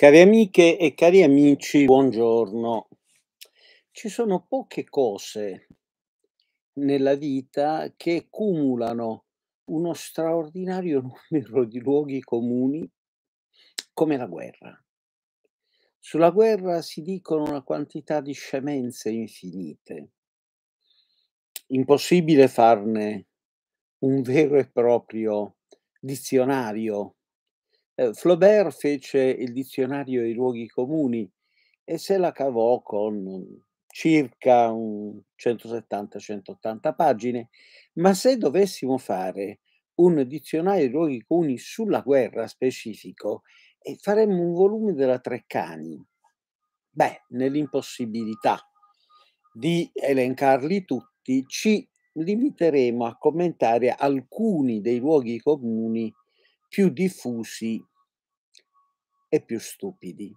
Cari amiche e cari amici, buongiorno. Ci sono poche cose nella vita che cumulano uno straordinario numero di luoghi comuni come la guerra. Sulla guerra si dicono una quantità di scemenze infinite. Impossibile farne un vero e proprio dizionario eh, Flaubert fece il dizionario dei luoghi comuni e se la cavò con circa 170-180 pagine, ma se dovessimo fare un dizionario dei luoghi comuni sulla guerra specifico, e faremmo un volume della Treccani. Beh, nell'impossibilità di elencarli tutti, ci limiteremo a commentare alcuni dei luoghi comuni più diffusi e più stupidi.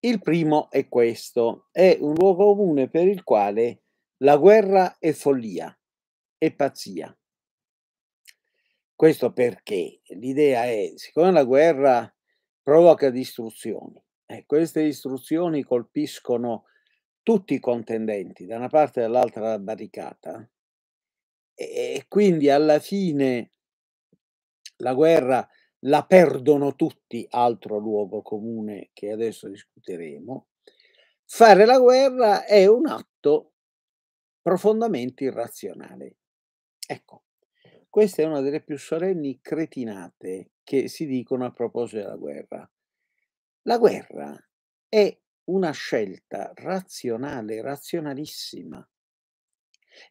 Il primo è questo, è un luogo comune per il quale la guerra è follia, è pazzia. Questo perché l'idea è, siccome la guerra provoca distruzioni e queste distruzioni colpiscono tutti i contendenti da una parte e dall'altra della barricata e quindi alla fine la guerra la perdono tutti, altro luogo comune che adesso discuteremo, fare la guerra è un atto profondamente irrazionale. Ecco, questa è una delle più solenni cretinate che si dicono a proposito della guerra. La guerra è una scelta razionale, razionalissima,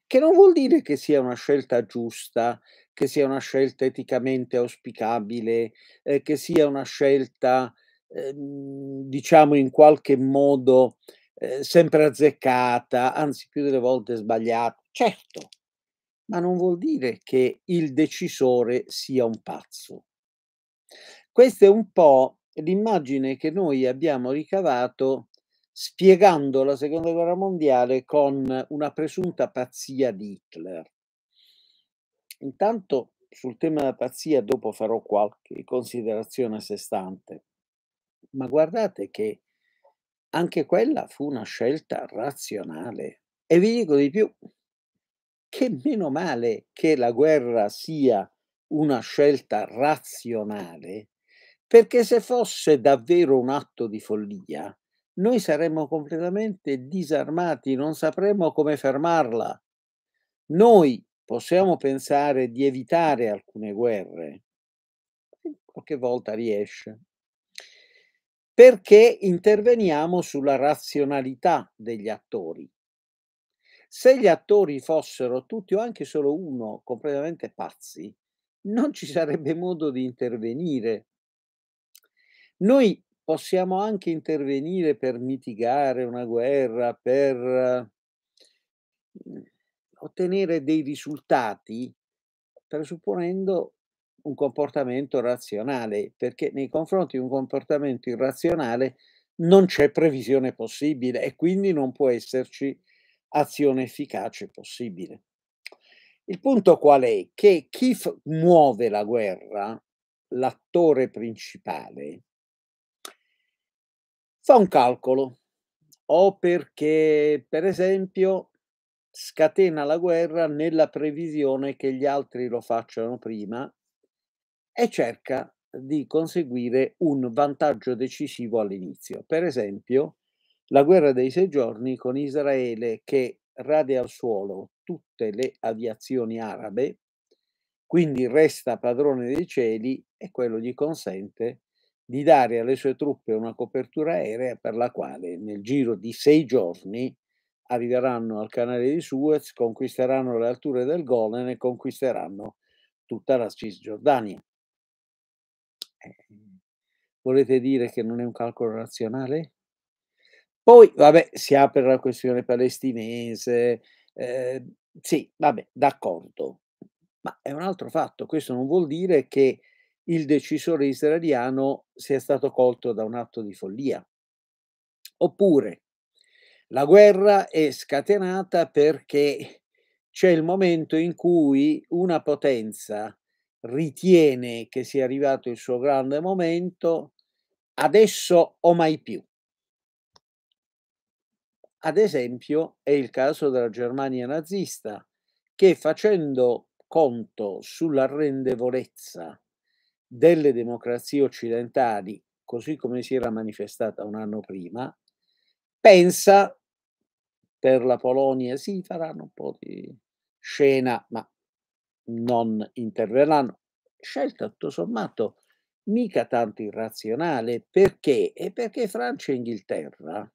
che non vuol dire che sia una scelta giusta, che sia una scelta eticamente auspicabile, eh, che sia una scelta, eh, diciamo, in qualche modo eh, sempre azzeccata, anzi più delle volte sbagliata. Certo, ma non vuol dire che il decisore sia un pazzo. Questa è un po' l'immagine che noi abbiamo ricavato spiegando la seconda guerra mondiale con una presunta pazzia di Hitler. Intanto sul tema della pazzia dopo farò qualche considerazione a sé stante, ma guardate che anche quella fu una scelta razionale e vi dico di più, che meno male che la guerra sia una scelta razionale, perché se fosse davvero un atto di follia, noi saremmo completamente disarmati, non sapremmo come fermarla. Noi possiamo pensare di evitare alcune guerre, qualche volta riesce, perché interveniamo sulla razionalità degli attori. Se gli attori fossero tutti o anche solo uno completamente pazzi, non ci sarebbe modo di intervenire. Noi possiamo anche intervenire per mitigare una guerra, per mhmm, ottenere dei risultati presupponendo un comportamento razionale, perché nei confronti di un comportamento irrazionale non c'è previsione possibile e quindi non può esserci azione efficace possibile. Il punto qual è? Che chi muove la guerra, l'attore principale, fa un calcolo o perché, per esempio, scatena la guerra nella previsione che gli altri lo facciano prima e cerca di conseguire un vantaggio decisivo all'inizio. Per esempio, la guerra dei sei giorni con Israele che rade al suolo tutte le aviazioni arabe, quindi resta padrone dei cieli e quello gli consente di dare alle sue truppe una copertura aerea per la quale nel giro di sei giorni arriveranno al canale di Suez, conquisteranno le alture del Golan e conquisteranno tutta la Cisgiordania. Eh, volete dire che non è un calcolo razionale? Poi, vabbè, si apre la questione palestinese, eh, sì, vabbè, d'accordo, ma è un altro fatto, questo non vuol dire che il decisore israeliano sia stato colto da un atto di follia. Oppure la guerra è scatenata perché c'è il momento in cui una potenza ritiene che sia arrivato il suo grande momento, adesso o mai più. Ad esempio è il caso della Germania nazista, che facendo conto sull'arrendevolezza delle democrazie occidentali, così come si era manifestata un anno prima, pensa per la Polonia, sì, faranno un po' di scena, ma non interverranno. Scelta tutto sommato mica tanto irrazionale, perché? E perché Francia e Inghilterra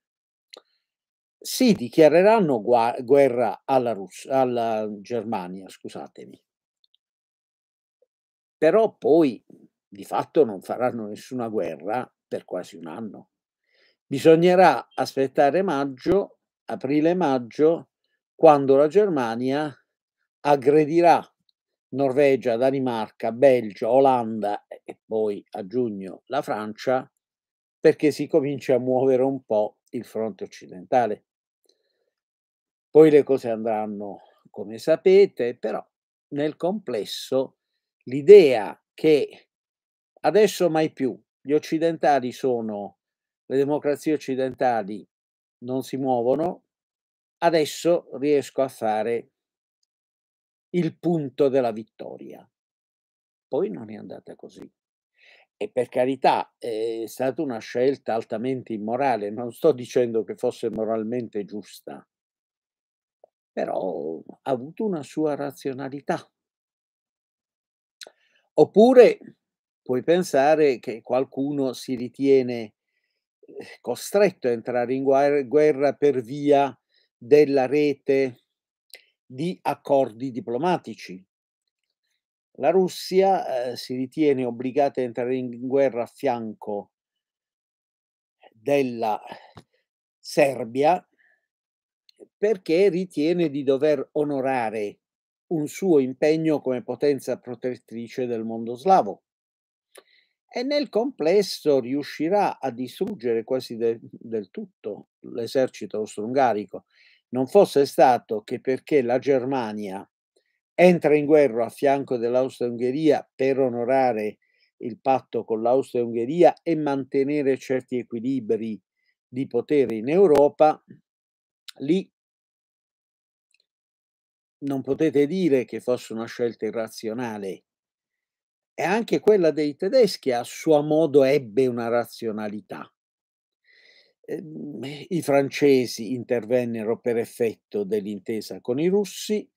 si dichiareranno guerra alla, Russia, alla Germania, scusatemi, però poi di fatto non faranno nessuna guerra per quasi un anno. Bisognerà aspettare maggio, aprile-maggio, quando la Germania aggredirà Norvegia, Danimarca, Belgio, Olanda e poi a giugno la Francia, perché si comincia a muovere un po' il fronte occidentale. Poi le cose andranno come sapete, però nel complesso l'idea che adesso mai più gli occidentali sono, le democrazie occidentali non si muovono, adesso riesco a fare il punto della vittoria. Poi non è andata così. E per carità eh, è stata una scelta altamente immorale, non sto dicendo che fosse moralmente giusta, però ha avuto una sua razionalità. Oppure puoi pensare che qualcuno si ritiene eh, costretto a entrare in guerra per via della rete di accordi diplomatici. La Russia eh, si ritiene obbligata a entrare in guerra a fianco della Serbia perché ritiene di dover onorare un suo impegno come potenza protettrice del mondo slavo e nel complesso riuscirà a distruggere quasi de del tutto l'esercito austro-ungarico. Non fosse stato che perché la Germania entra in guerra a fianco dell'Austria-Ungheria per onorare il patto con l'Austria-Ungheria e mantenere certi equilibri di potere in Europa, lì non potete dire che fosse una scelta irrazionale. E anche quella dei tedeschi a suo modo ebbe una razionalità. Ehm, eh, I francesi intervennero per effetto dell'intesa con i russi,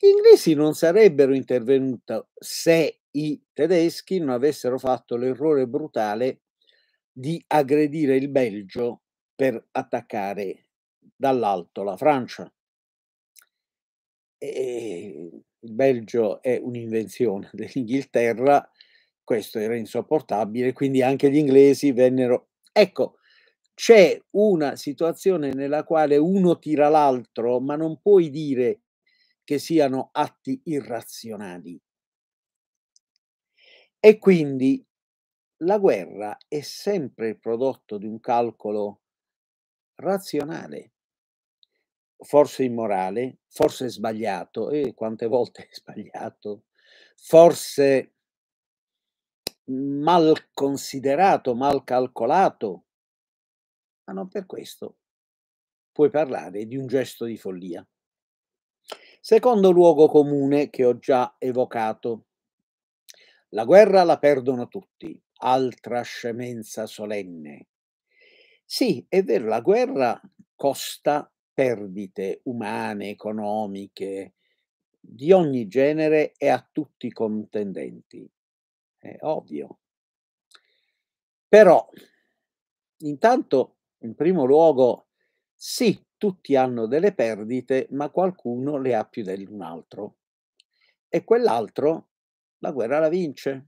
gli inglesi non sarebbero intervenuti se i tedeschi non avessero fatto l'errore brutale di aggredire il Belgio per attaccare dall'alto la Francia e il Belgio è un'invenzione dell'Inghilterra, questo era insopportabile, quindi anche gli inglesi vennero... Ecco, c'è una situazione nella quale uno tira l'altro, ma non puoi dire che siano atti irrazionali. E quindi la guerra è sempre il prodotto di un calcolo razionale forse immorale, forse sbagliato, e quante volte sbagliato, forse mal considerato, mal calcolato, ma non per questo puoi parlare di un gesto di follia. Secondo luogo comune che ho già evocato, la guerra la perdono tutti, altra scemenza solenne. Sì, è vero, la guerra costa perdite umane, economiche, di ogni genere e a tutti i contendenti. È ovvio. Però, intanto, in primo luogo, sì, tutti hanno delle perdite, ma qualcuno le ha più di un altro. E quell'altro la guerra la vince.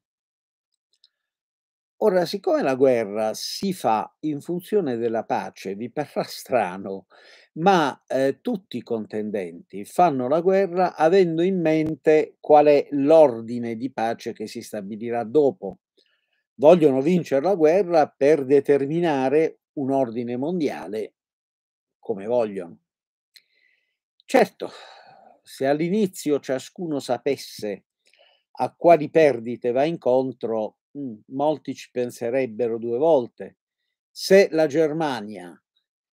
Ora, siccome la guerra si fa in funzione della pace, vi parrà strano ma eh, tutti i contendenti fanno la guerra avendo in mente qual è l'ordine di pace che si stabilirà dopo. Vogliono vincere la guerra per determinare un ordine mondiale come vogliono. Certo, se all'inizio ciascuno sapesse a quali perdite va incontro, molti ci penserebbero due volte. Se la Germania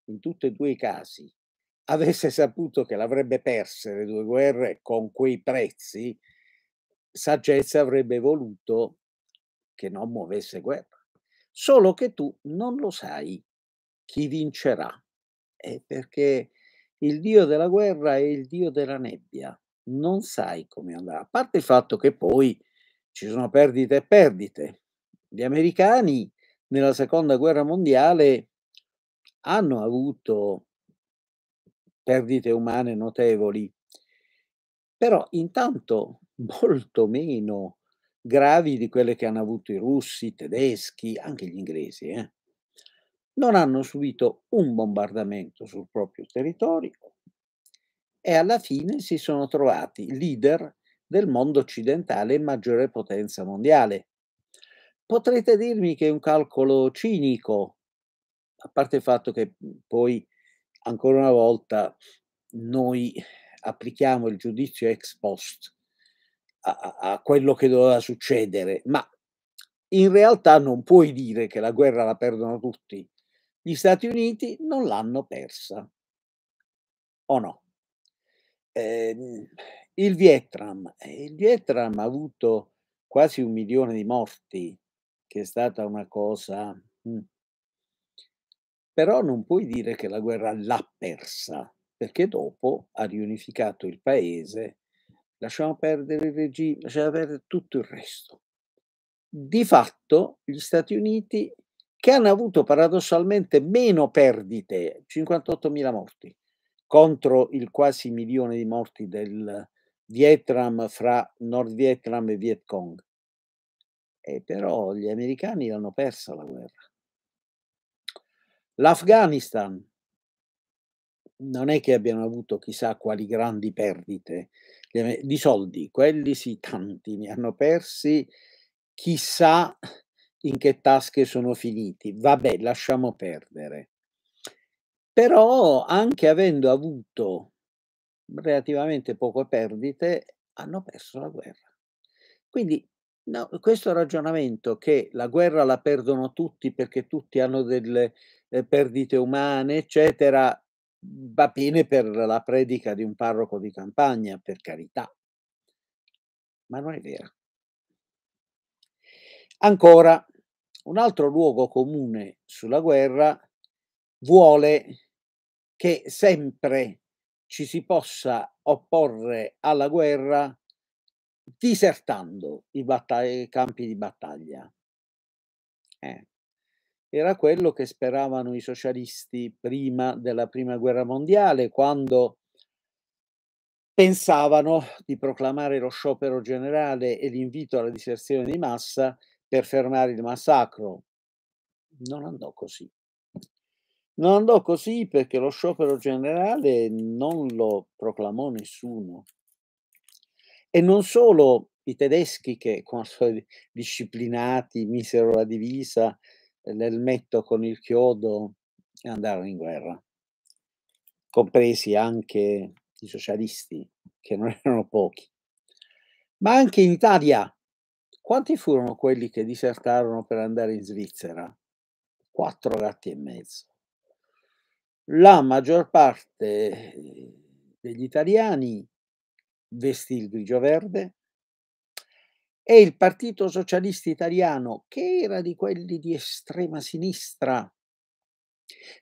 in tutti e due i casi avesse saputo che l'avrebbe persa le due guerre con quei prezzi, saggezza avrebbe voluto che non muovesse guerra. Solo che tu non lo sai chi vincerà, è eh, perché il dio della guerra è il dio della nebbia, non sai come andrà, a parte il fatto che poi ci sono perdite e perdite. Gli americani nella seconda guerra mondiale hanno avuto perdite umane notevoli, però intanto molto meno gravi di quelle che hanno avuto i russi, i tedeschi, anche gli inglesi. Eh. Non hanno subito un bombardamento sul proprio territorio e alla fine si sono trovati leader del mondo occidentale e maggiore potenza mondiale. Potrete dirmi che è un calcolo cinico, a parte il fatto che mhmm, poi ancora una volta noi applichiamo il giudizio ex post a, a, quello che doveva succedere, ma in realtà non puoi dire che la guerra la perdono tutti. Gli Stati Uniti non l'hanno persa, o no? Eh, il Vietnam, eh, il Vietnam ha avuto quasi un milione di morti, che è stata una cosa... Mh, però non puoi dire che la guerra l'ha persa, perché dopo ha riunificato il paese, lasciamo perdere il regime, lasciamo perdere tutto il resto. Di fatto gli Stati Uniti, che hanno avuto paradossalmente meno perdite, 58.000 morti, contro il quasi milione di morti del Vietnam fra Nord Vietnam e Viet Cong. E eh, però gli americani l'hanno persa la guerra. L'Afghanistan non è che abbiano avuto chissà quali grandi perdite di soldi, quelli sì tanti, ne hanno persi chissà in che tasche sono finiti. Vabbè, lasciamo perdere. Però anche avendo avuto relativamente poche perdite, hanno perso la guerra. Quindi no, questo ragionamento che la guerra la perdono tutti perché tutti hanno delle eh, perdite umane, eccetera, va bene per la predica di un parroco di campagna, per carità, ma non è vero. Ancora, un altro luogo comune sulla guerra vuole che sempre ci si possa opporre alla guerra disertando i, i campi di battaglia. Eh era quello che speravano i socialisti prima della Prima Guerra Mondiale, quando pensavano di proclamare lo sciopero generale e l'invito alla diserzione di massa per fermare il massacro. Non andò così. Non andò così perché lo sciopero generale non lo proclamò nessuno. E non solo i tedeschi che, disciplinati, misero la divisa, l'elmetto con il chiodo e andarono in guerra, compresi anche i socialisti, che non erano pochi. Ma anche in Italia, quanti furono quelli che disertarono per andare in Svizzera? Quattro gatti e mezzo. La maggior parte eh, degli italiani vestì il grigio verde, e il Partito Socialista Italiano, che era di quelli di estrema sinistra,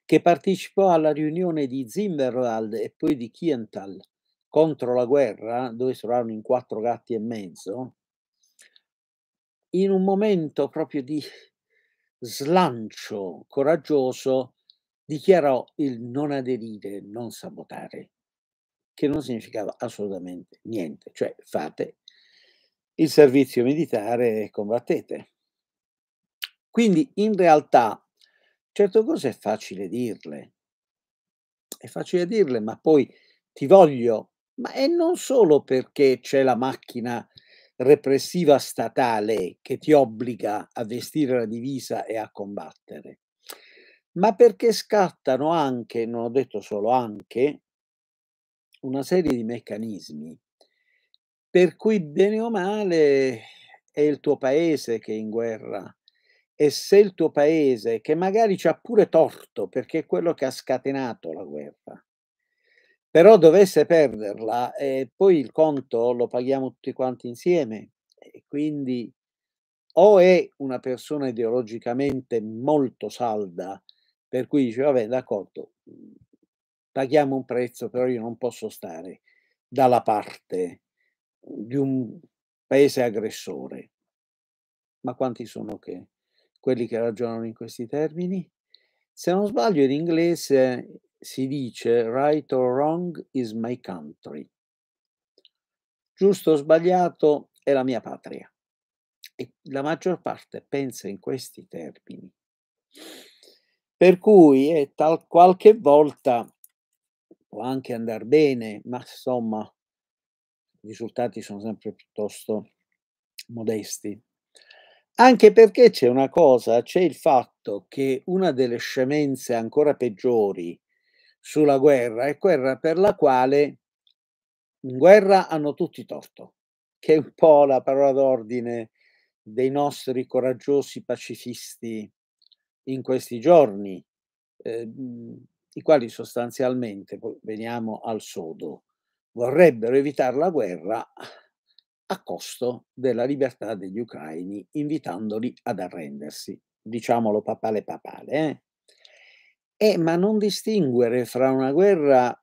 che partecipò alla riunione di Zimmerwald e poi di Kiental contro la guerra, dove trovarono in quattro gatti e mezzo, in un momento proprio di slancio coraggioso, dichiarò il non aderire, non sabotare, che non significava assolutamente niente, cioè fate il servizio militare combattete. Quindi in realtà certe cose è facile dirle, è facile dirle, ma poi ti voglio, ma è non solo perché c'è la macchina repressiva statale che ti obbliga a vestire la divisa e a combattere, ma perché scattano anche, non ho detto solo anche, una serie di meccanismi per cui bene o male è il tuo paese che è in guerra e se il tuo paese, che magari ci ha pure torto perché è quello che ha scatenato la guerra, però dovesse perderla, eh, poi il conto lo paghiamo tutti quanti insieme. E quindi o è una persona ideologicamente molto salda, per cui dice, vabbè, d'accordo, paghiamo un prezzo, però io non posso stare dalla parte di un paese aggressore. Ma quanti sono che, quelli che ragionano in questi termini? Se non sbaglio, in inglese si dice right or wrong is my country. Giusto o sbagliato è la mia patria. E la maggior parte pensa in questi termini. Per cui è eh, tal, qualche volta può anche andare bene, ma insomma i risultati sono sempre piuttosto modesti. Anche perché c'è una cosa, c'è il fatto che una delle scemenze ancora peggiori sulla guerra è quella per la quale in guerra hanno tutti torto, che è un po' la parola d'ordine dei nostri coraggiosi pacifisti in questi giorni, eh, i quali sostanzialmente, poi veniamo al sodo, vorrebbero evitare la guerra a costo della libertà degli ucraini, invitandoli ad arrendersi. Diciamolo papale papale. Eh? Eh, ma non distinguere fra una guerra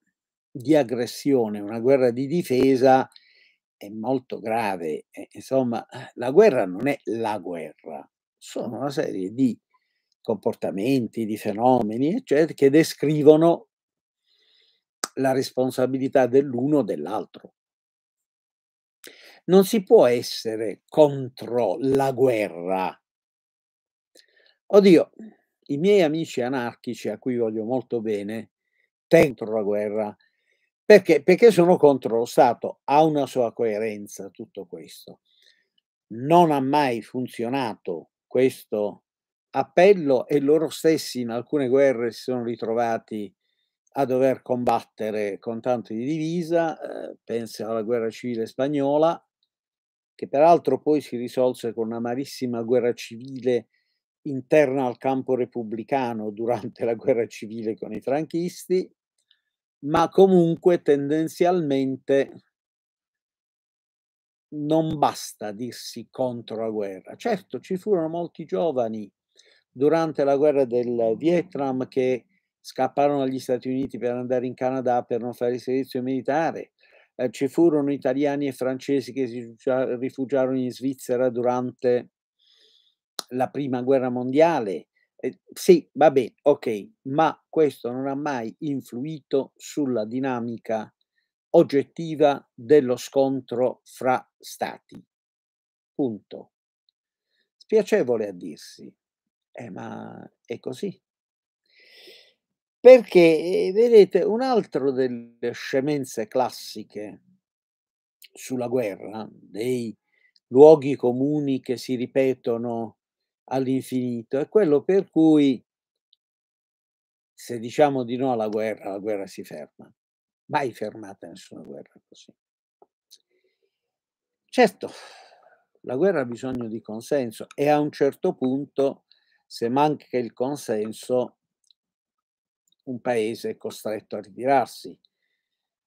di aggressione, e una guerra di difesa, è molto grave. Eh, insomma, la guerra non è la guerra, sono una serie di comportamenti, di fenomeni, eccetera, che descrivono la responsabilità dell'uno o dell'altro. Non si può essere contro la guerra. Oddio, i miei amici anarchici a cui voglio molto bene, contro la guerra, perché? Perché sono contro lo Stato, ha una sua coerenza tutto questo. Non ha mai funzionato questo appello e loro stessi in alcune guerre si sono ritrovati a dover combattere con tanto di divisa, eh, pensa alla guerra civile spagnola, che peraltro poi si risolse con una marissima guerra civile interna al campo repubblicano durante la guerra civile con i franchisti, ma comunque tendenzialmente non basta dirsi contro la guerra. Certo, ci furono molti giovani durante la guerra del Vietnam che scapparono agli Stati Uniti per andare in Canada per non fare il servizio militare. Eh, ci furono italiani e francesi che si rifugiarono in Svizzera durante la prima guerra mondiale. Eh, sì, va bene, ok, ma questo non ha mai influito sulla dinamica oggettiva dello scontro fra stati. Punto. Spiacevole a dirsi, eh, ma è così. Perché, eh, vedete, un altro delle scemenze classiche sulla guerra, dei luoghi comuni che si ripetono all'infinito, è quello per cui se diciamo di no alla guerra, la guerra si ferma. Mai fermata nessuna guerra così. Certo, la guerra ha bisogno di consenso e a un certo punto, se manca il consenso, un paese costretto a ritirarsi.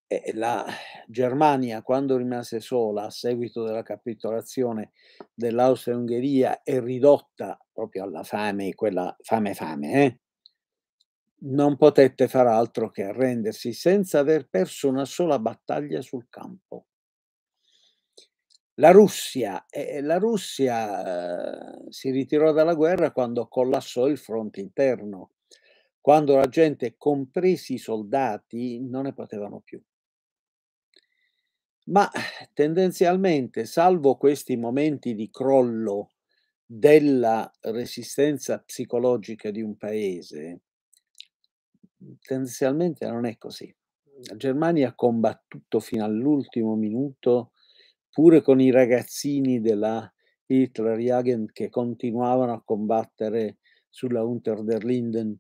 E la Germania, quando rimase sola a seguito della capitolazione dell'Austria-Ungheria e ridotta proprio alla fame, quella fame-fame, eh, non potette far altro che arrendersi senza aver perso una sola battaglia sul campo. La Russia, eh, la Russia eh, si ritirò dalla guerra quando collassò il fronte interno quando la gente, compresi i soldati, non ne potevano più. Ma tendenzialmente, salvo questi momenti di crollo della resistenza psicologica di un paese, tendenzialmente non è così. La Germania ha combattuto fino all'ultimo minuto, pure con i ragazzini della Hitlerjugend che continuavano a combattere sulla Unter der Linden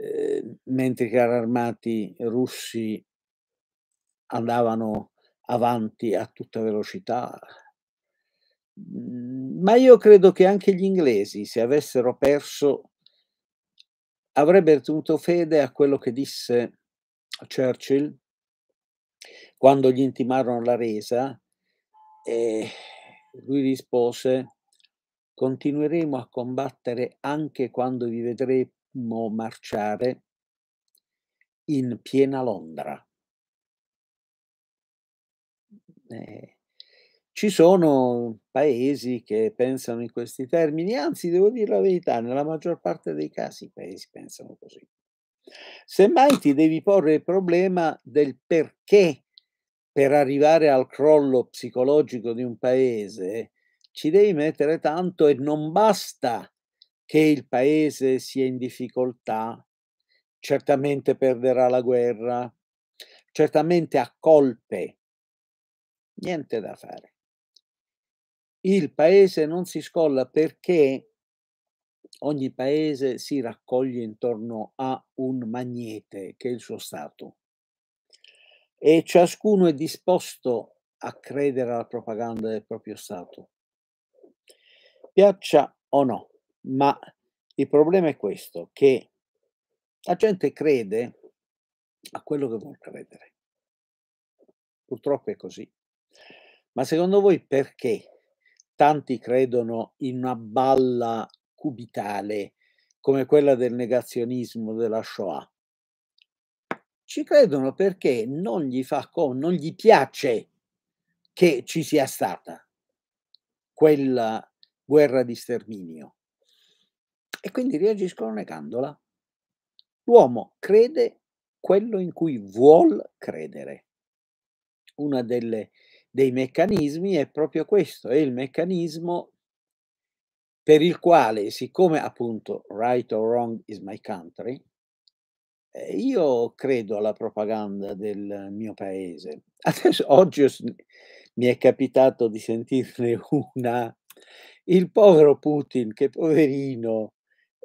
Ehm, mentre i carri armati russi andavano avanti a tutta velocità. Mhmm, ma io credo che anche gli inglesi, se avessero perso, avrebbero tenuto fede a quello che disse Churchill quando gli intimarono la resa e lui rispose continueremo a combattere anche quando vi vedrete marciare in piena Londra. Eh, ci sono paesi che pensano in questi termini, anzi devo dire la verità, nella maggior parte dei casi i paesi pensano così. Semmai ti devi porre il problema del perché per arrivare al crollo psicologico di un paese ci devi mettere tanto e non basta che il paese sia in difficoltà, certamente perderà la guerra, certamente a colpe. Niente da fare. Il paese non si scolla perché ogni paese si raccoglie intorno a un magnete che è il suo Stato e ciascuno è disposto a credere alla propaganda del proprio Stato, piaccia o no ma il problema è questo, che la gente crede a quello che vuole credere. Purtroppo è così. Ma secondo voi perché tanti credono in una balla cubitale come quella del negazionismo della Shoah? Ci credono perché non gli fa con, non gli piace che ci sia stata quella guerra di sterminio e quindi reagiscono negandola. L'uomo crede quello in cui vuol credere. Uno dei meccanismi è proprio questo, è il meccanismo per il quale, siccome appunto right or wrong is my country, eh, io credo alla propaganda del mio paese. Adesso, oggi mi è capitato di sentirne una, il povero Putin, che poverino,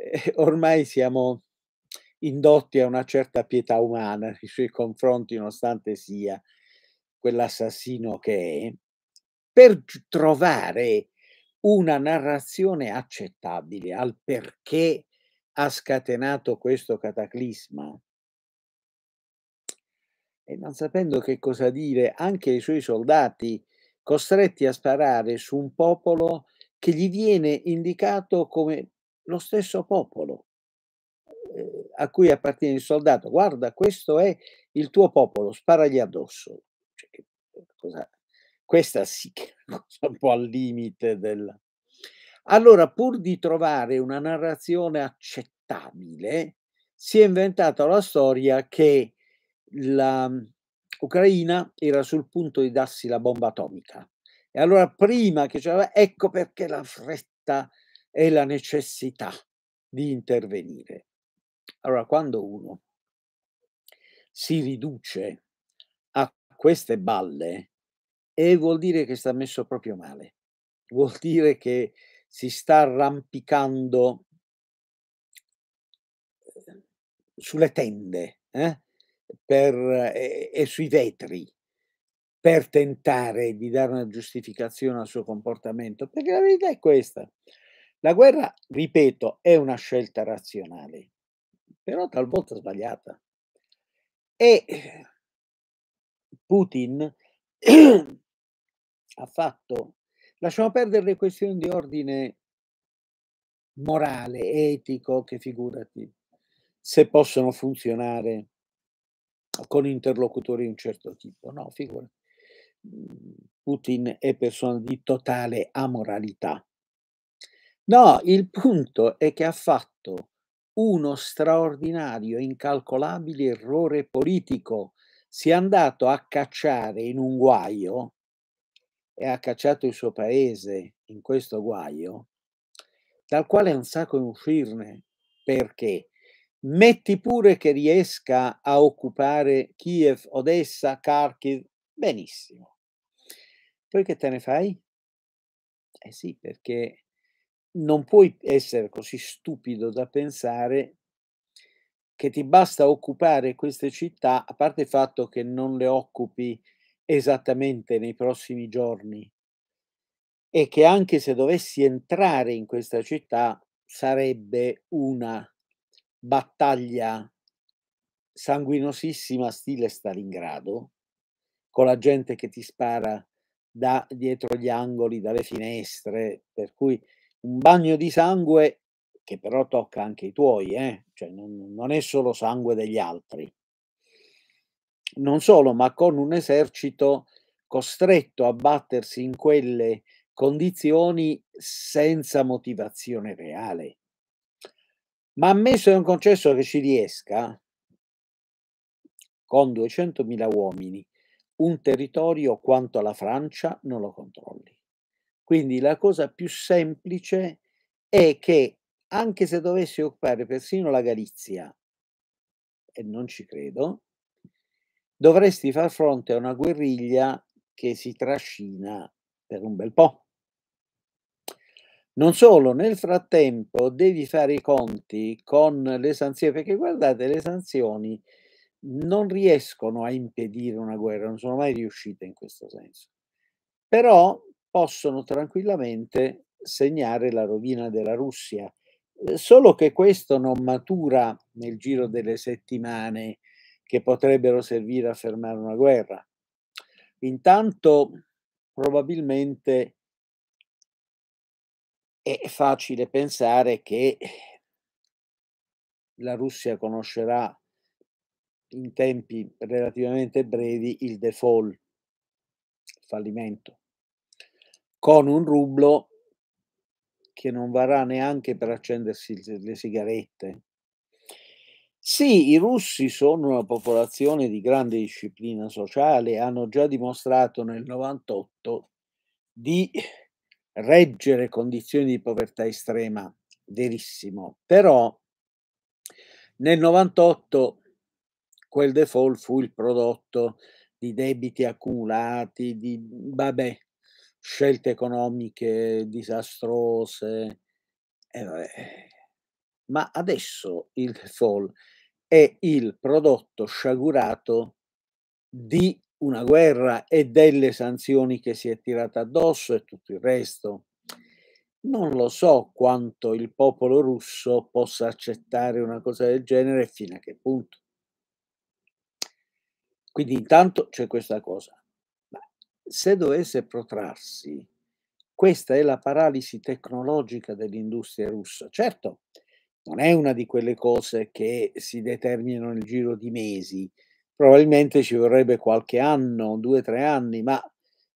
eh, ormai siamo indotti a una certa pietà umana nei suoi confronti, nonostante sia quell'assassino che è, per trovare una narrazione accettabile al perché ha scatenato questo cataclisma. E non sapendo che cosa dire, anche i suoi soldati costretti a sparare su un popolo che gli viene indicato come lo stesso popolo eh, a cui appartiene il soldato. Guarda, questo è il tuo popolo, sparagli addosso. Cioè, che, cosa, questa sì che è un po' al limite del... Allora, pur di trovare una narrazione accettabile, si è inventata la storia che l'Ucraina mm, era sul punto di darsi la bomba atomica. E allora prima che c'era, ecco perché la fretta e la necessità di intervenire. Allora, quando uno si riduce a queste balle, e vuol dire che sta messo proprio male, vuol dire che si sta arrampicando eh, sulle tende eh? per, e, e sui vetri per tentare di dare una giustificazione al suo comportamento, perché la verità è questa. La guerra, ripeto, è una scelta razionale, però talvolta sbagliata. E Putin ha fatto, lasciamo perdere le questioni di ordine morale, etico, che figurati, se possono funzionare con interlocutori di un certo tipo, no, figurati. Putin è persona di totale amoralità No, il punto è che ha fatto uno straordinario, incalcolabile errore politico. Si è andato a cacciare in un guaio e ha cacciato il suo paese in questo guaio, dal quale non sa come uscirne. Perché? Metti pure che riesca a occupare Kiev, Odessa, Kharkiv, benissimo. Poi che te ne fai? Eh sì, perché non puoi essere così stupido da pensare che ti basta occupare queste città, a parte il fatto che non le occupi esattamente nei prossimi giorni, e che anche se dovessi entrare in questa città sarebbe una battaglia sanguinosissima stile Stalingrado, con la gente che ti spara da dietro gli angoli, dalle finestre, per cui un bagno di sangue che però tocca anche i tuoi, eh? cioè non, non è solo sangue degli altri. Non solo, ma con un esercito costretto a battersi in quelle condizioni senza motivazione reale. Ma ammesso è un concesso che ci riesca, con 200.000 uomini, un territorio quanto la Francia non lo controlli. Quindi la cosa più semplice è che anche se dovessi occupare persino la Galizia, e non ci credo, dovresti far fronte a una guerriglia che si trascina per un bel po'. Non solo, nel frattempo devi fare i conti con le sanzioni, perché guardate, le sanzioni non riescono a impedire una guerra, non sono mai riuscite in questo senso. Però possono tranquillamente segnare la rovina della Russia. Eh, solo che questo non matura nel giro delle settimane che potrebbero servire a fermare una guerra. Intanto probabilmente è facile pensare che la Russia conoscerà in tempi relativamente brevi il default, il fallimento con un rublo che non varrà neanche per accendersi le sigarette. Sì, i russi sono una popolazione di grande disciplina sociale, hanno già dimostrato nel 98 di reggere condizioni di povertà estrema, verissimo, però nel 98 quel default fu il prodotto di debiti accumulati, di vabbè, scelte economiche disastrose. Eh, Ma adesso il fall è il prodotto sciagurato di una guerra e delle sanzioni che si è tirata addosso e tutto il resto. Non lo so quanto il popolo russo possa accettare una cosa del genere e fino a che punto. Quindi intanto c'è questa cosa se dovesse protrarsi, questa è la paralisi tecnologica dell'industria russa. Certo, non è una di quelle cose che si determinano nel giro di mesi, probabilmente ci vorrebbe qualche anno, due o tre anni, ma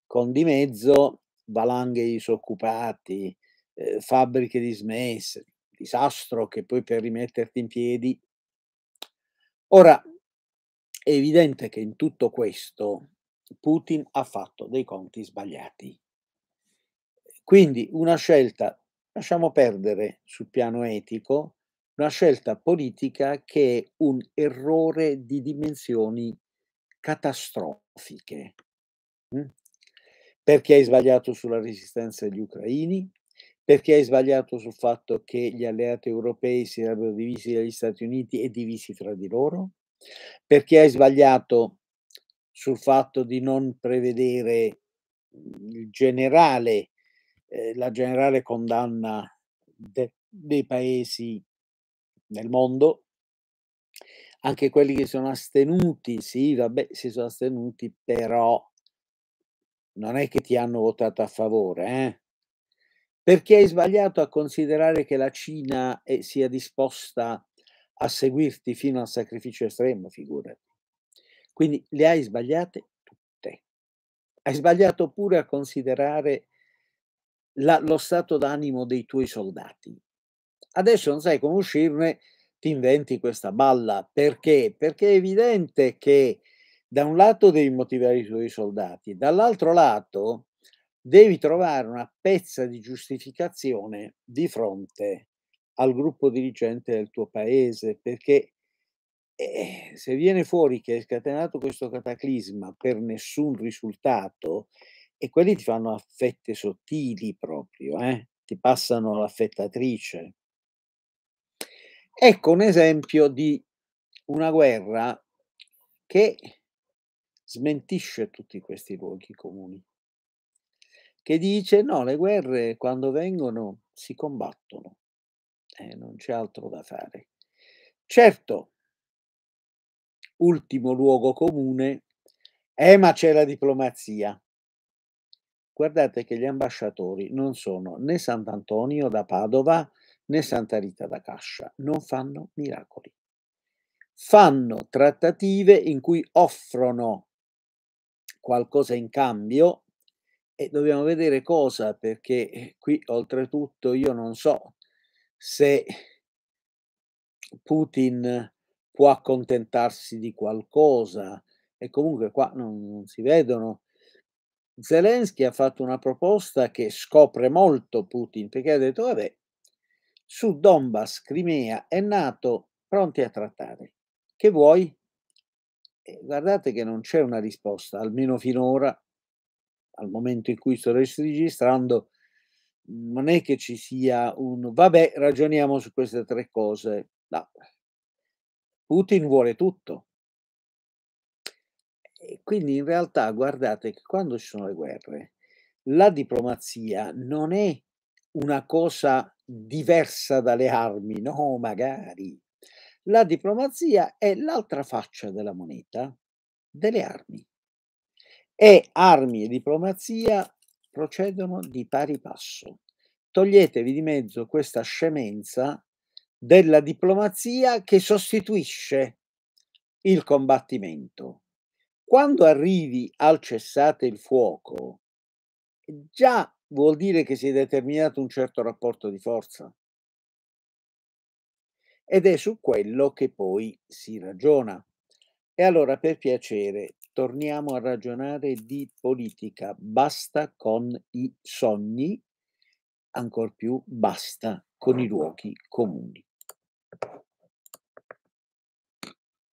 con di mezzo valanghe di disoccupati, eh, fabbriche dismesse, disastro che poi per rimetterti in piedi. Ora, è evidente che in tutto questo Putin ha fatto dei conti sbagliati. Quindi una scelta, lasciamo perdere sul piano etico, una scelta politica che è un errore di dimensioni catastrofiche. Mm? Perché hai sbagliato sulla resistenza agli ucraini, perché hai sbagliato sul fatto che gli alleati europei si sarebbero divisi dagli Stati Uniti e divisi fra di loro, perché hai sbagliato sul fatto di non prevedere mhmm, il generale, eh, la generale condanna de, dei paesi nel mondo, anche quelli che sono astenuti, sì, vabbè, si sono astenuti, però non è che ti hanno votato a favore, eh? perché hai sbagliato a considerare che la Cina è, eh, sia disposta a seguirti fino al sacrificio estremo, figurati. Quindi le hai sbagliate tutte. Hai sbagliato pure a considerare la, lo stato d'animo dei tuoi soldati. Adesso non sai come uscirne, ti inventi questa balla. Perché? Perché è evidente che da un lato devi motivare i tuoi soldati, dall'altro lato devi trovare una pezza di giustificazione di fronte al gruppo dirigente del tuo paese, perché e eh, se viene fuori che hai scatenato questo cataclisma per nessun risultato, e quelli ti fanno affette sottili proprio, eh? ti passano l'affettatrice. Ecco un esempio di una guerra che smentisce tutti questi luoghi comuni, che dice no, le guerre quando vengono si combattono, eh, non c'è altro da fare. Certo, ultimo luogo comune, eh ma c'è la diplomazia. Guardate che gli ambasciatori non sono né Sant'Antonio da Padova né Santa Rita da Cascia, non fanno miracoli. Fanno trattative in cui offrono qualcosa in cambio e dobbiamo vedere cosa, perché eh, qui oltretutto io non so se Putin può accontentarsi di qualcosa e comunque qua non, non si vedono. Zelensky ha fatto una proposta che scopre molto Putin perché ha detto vabbè, su Donbass, Crimea e Nato pronti a trattare. Che vuoi? E guardate che non c'è una risposta, almeno finora, al momento in cui sto registrando, non è che ci sia un vabbè, ragioniamo su queste tre cose. No, Putin vuole tutto. E quindi in realtà guardate che quando ci sono le guerre, la diplomazia non è una cosa diversa dalle armi, no, magari. La diplomazia è l'altra faccia della moneta delle armi. E armi e diplomazia procedono di pari passo. Toglietevi di mezzo questa scemenza della diplomazia che sostituisce il combattimento. Quando arrivi al cessate il fuoco, già vuol dire che si è determinato un certo rapporto di forza. Ed è su quello che poi si ragiona. E allora, per piacere, torniamo a ragionare di politica. Basta con i sogni, ancor più basta con i luoghi comuni.